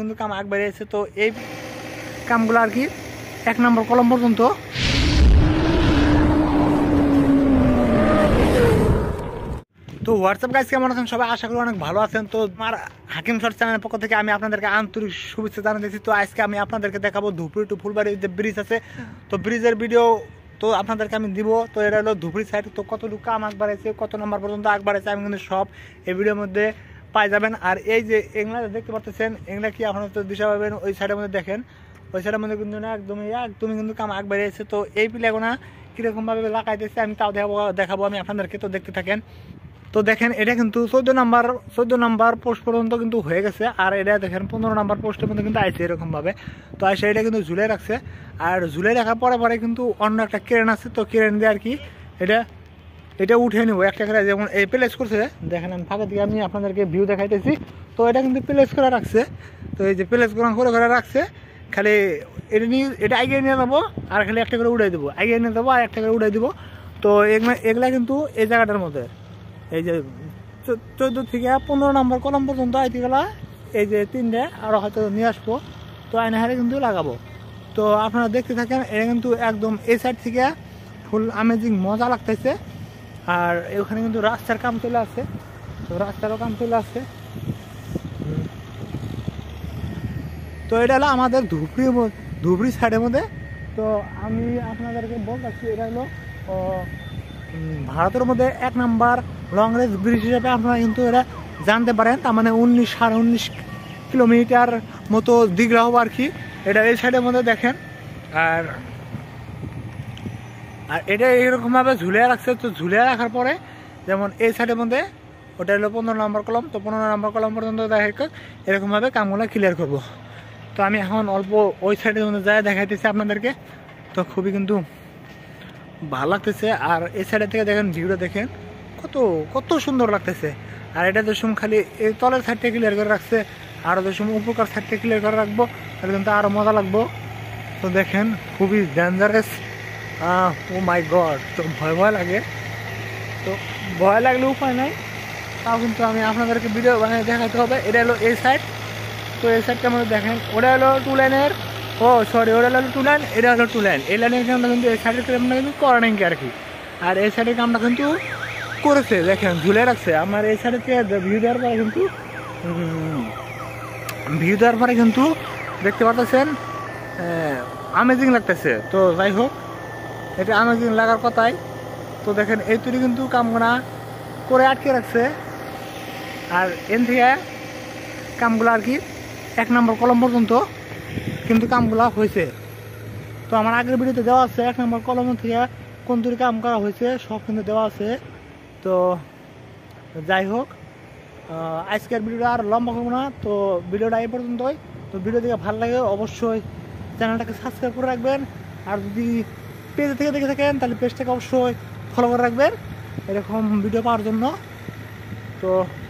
কিন্তু কাম আগ বেড়েছে তো এই কামগুলো আর কি এক নম্বর কলম পর্যন্ত তো হোয়াটসঅ্যাপ গাইজ কেমন আছেন সবাই আশা করি অনেক ভালো আছেন তো আমার হাকিম সর চ্যানেলের পক্ষ থেকে আমি আপনাদেরকে আন্তরিক শুভেচ্ছা দিয়েছি তো আজকে আমি আপনাদেরকে দেখাবো ধুপড়ি টু ফুলবাড়ি যে ব্রিজ আছে তো ব্রিজের ভিডিও তো আপনাদেরকে আমি দিব তো এটা হলো ধুপড়ি সাইড তো কতটুকু কাম আগ বাড়াইছে কত নম্বর পর্যন্ত আগ বাড়াইছে আমি কিন্তু সব এই ভিডিওর মধ্যে পাই যাবেন আর এই যে এগুলা দেখতে পাচ্ছেন এগুলা কি আপনার তো দিশা পাবেন ওই সাইডের মধ্যে দেখেন ওই সাইডের মধ্যে কিন্তু না একদমই একদমই কিন্তু কাম আগ বেড়েছে তো এই পিলাগুনা কীরকমভাবে লাগাইতেছে আমি তাও দেখাবো দেখাবো আমি আপনাদেরকে তো দেখতে থাকেন তো দেখেন এটা কিন্তু চোদ্দ নাম্বার চোদ্দ নাম্বার পোস্ট পর্যন্ত কিন্তু হয়ে গেছে আর এটা দেখেন পনেরো নাম্বার পোস্টের মধ্যে কিন্তু আইসে এরকমভাবে তো আইসে এটা কিন্তু ঝুলে রাখছে আর ঝুলে রাখার পরে পরে কিন্তু অন্য একটা কেরেন আছে তো কেরেন দিয়ে আর কি এটা এটা উঠে নেবো একটা করে যেমন এই প্লেস করছে দেখেন আমি ফাঁকা দিকে আমি আপনাদেরকে ভিউ দেখাইতেছি তো এটা কিন্তু প্লেস করে রাখছে তো এই যে প্লেস করা করে করে রাখছে খালি এটা নিয়ে এটা আগে নিয়ে যাবো আর খালি একটা করে উড়াই দেবো আগে নিয়ে যাবো আর একটা করে উড়াই দেবো তো এগুলা কিন্তু এই জায়গাটার মধ্যে এই যে চোদ্দো থেকে পনেরো নম্বর কলম পর্যন্ত গেলা এই যে তিনটে আরও হয়তো নিয়ে আসবো তো আইনে হারে কিন্তু লাগাবো তো আপনারা দেখতে থাকেন এটা কিন্তু একদম এই সাইড থেকে ফুল আমেজিং মজা লাগতেছে আর ওখানে কিন্তু রাস্তার কাম চলে আসছে তো রাস্তারও কাম চলে আসছে তো এটা হলো আমাদের ধুবড়ি ধুবড়ি সাইডের মধ্যে তো আমি আপনাদেরকে বলতেছি এটা হলো ভারতের মধ্যে এক নাম্বার লং রেঞ্জ ব্রিজ হিসেবে আপনারা কিন্তু এটা জানতে পারেন তার মানে উনিশ সাড়ে উনিশ কিলোমিটার মতো দীঘা আর কি এটা এই সাইডের মধ্যে দেখেন আর আর এটা এরকমভাবে ঝুলে রাখছে তো ঝুলে রাখার পরে যেমন এই সাইডের মধ্যে ওটা হলো পনেরো নম্বর কলম তো পনেরো নম্বর কলম পর্যন্ত দেখা এরকমভাবে কামগুলো ক্লিয়ার করব তো আমি এখন অল্প ওই সাইডের মধ্যে যাই দেখাইতেছি আপনাদেরকে তো খুবই কিন্তু ভালো লাগতেছে আর এই সাইডের থেকে দেখেন ভিউটা দেখেন কত কত সুন্দর লাগতেছে আর এটা দশম খালি এই তলের সাইডটা ক্লিয়ার করে রাখছে আরও দশম উপকার সাইডটা ক্লিয়ার করে রাখবো তাহলে কিন্তু আরও মজা লাগবো তো দেখেন খুবই ডেঞ্জারাস ও মাই গড তো ভয় ভয় লাগে তো ভয় লাগলে উপায় নাই তাও কিন্তু আমি আপনাদেরকে ভিডিও বানিয়ে দেখাতে হবে এটা হলো এই সাইড তো এই সাইডটা আমাদের দেখেন ওটা হলো টু লাইনের ও সরি ওটা হলো টু লাইন এটা হলো টু লাইন এই লাইনের কামটা কিন্তু এই সাইডের কামটা কিন্তু করে নাই আর কি আর এই সাইডের কামটা কিন্তু করেছে দেখেন ঝুলে রাখছে আমার এই সাইডে ভিউ দেওয়ার পরে কিন্তু ভিউ দেওয়ার পরে কিন্তু দেখতে পারতেছেন আমেজিং লাগতেছে তো যাই হোক এটা আনাদিন লাগার কথাই তো দেখেন এই তুলি কিন্তু কামগুনা করে আটকে রাখছে আর এন থেকে কামগুলো আর কি এক নম্বর কলম পর্যন্ত কিন্তু কামগুলা হয়েছে তো আমার আগের ভিডিওতে দেওয়া আছে এক নম্বর কলম থেকে কোন দূরে কাম করা হয়েছে সব কিন্তু দেওয়া আছে তো যাই হোক আজকের ভিডিওটা আর লম্বা করবো না তো ভিডিওটা এই পর্যন্তই তো ভিডিও দেখে ভালো লাগে অবশ্যই চ্যানেলটাকে সাবস্ক্রাইব করে রাখবেন আর যদি পেজ থেকে দেখে থাকেন তাহলে পেজটাকে অবশ্যই ফলো করে রাখবেন এরকম ভিডিও পাওয়ার জন্য তো